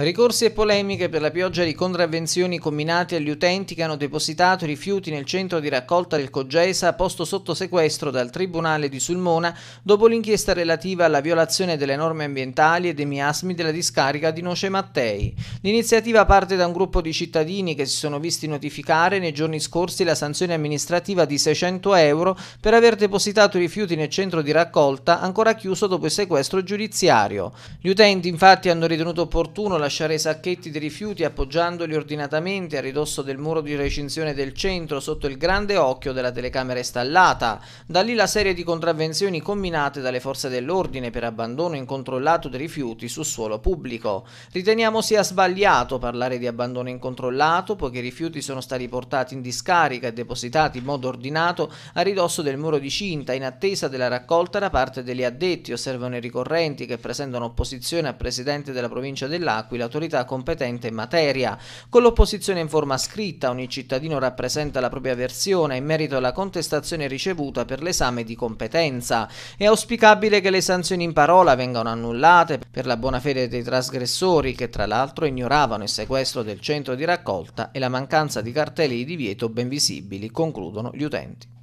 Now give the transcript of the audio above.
Ricorsi e polemiche per la pioggia di contravvenzioni combinate agli utenti che hanno depositato rifiuti nel centro di raccolta del Cogesa posto sotto sequestro dal Tribunale di Sulmona dopo l'inchiesta relativa alla violazione delle norme ambientali e dei miasmi della discarica di Noce Mattei. L'iniziativa parte da un gruppo di cittadini che si sono visti notificare nei giorni scorsi la sanzione amministrativa di 600 euro per aver depositato rifiuti nel centro di raccolta ancora chiuso dopo il sequestro giudiziario. Gli utenti infatti hanno ritenuto opportuno la lasciare i sacchetti di rifiuti appoggiandoli ordinatamente a ridosso del muro di recinzione del centro sotto il grande occhio della telecamera installata. Da lì la serie di contravvenzioni combinate dalle forze dell'ordine per abbandono incontrollato dei rifiuti su suolo pubblico. Riteniamo sia sbagliato parlare di abbandono incontrollato poiché i rifiuti sono stati portati in discarica e depositati in modo ordinato a ridosso del muro di cinta in attesa della raccolta da parte degli addetti, osservano i ricorrenti che presentano opposizione al presidente della provincia dell'acqua cui l'autorità competente in materia. Con l'opposizione in forma scritta ogni cittadino rappresenta la propria versione in merito alla contestazione ricevuta per l'esame di competenza. È auspicabile che le sanzioni in parola vengano annullate per la buona fede dei trasgressori che tra l'altro ignoravano il sequestro del centro di raccolta e la mancanza di cartelli di divieto ben visibili, concludono gli utenti.